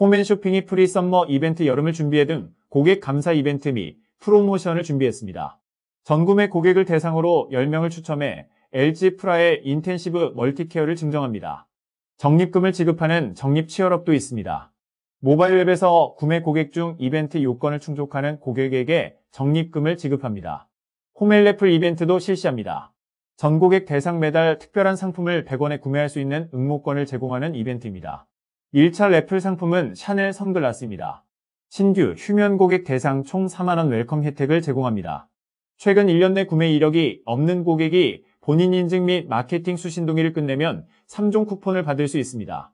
홈앤 쇼핑이 프리 썸머 이벤트 여름을 준비해 등 고객 감사 이벤트 및 프로모션을 준비했습니다. 전구매 고객을 대상으로 10명을 추첨해 LG 프라의 인텐시브 멀티케어를 증정합니다. 적립금을 지급하는 적립 치열업도 있습니다. 모바일 웹에서 구매 고객 중 이벤트 요건을 충족하는 고객에게 적립금을 지급합니다. 홈앤레플 이벤트도 실시합니다. 전 고객 대상 매달 특별한 상품을 100원에 구매할 수 있는 응모권을 제공하는 이벤트입니다. 1차 래플 상품은 샤넬 선글라스입니다. 신규 휴면 고객 대상 총 4만원 웰컴 혜택을 제공합니다. 최근 1년 내 구매 이력이 없는 고객이 본인 인증 및 마케팅 수신 동의를 끝내면 3종 쿠폰을 받을 수 있습니다.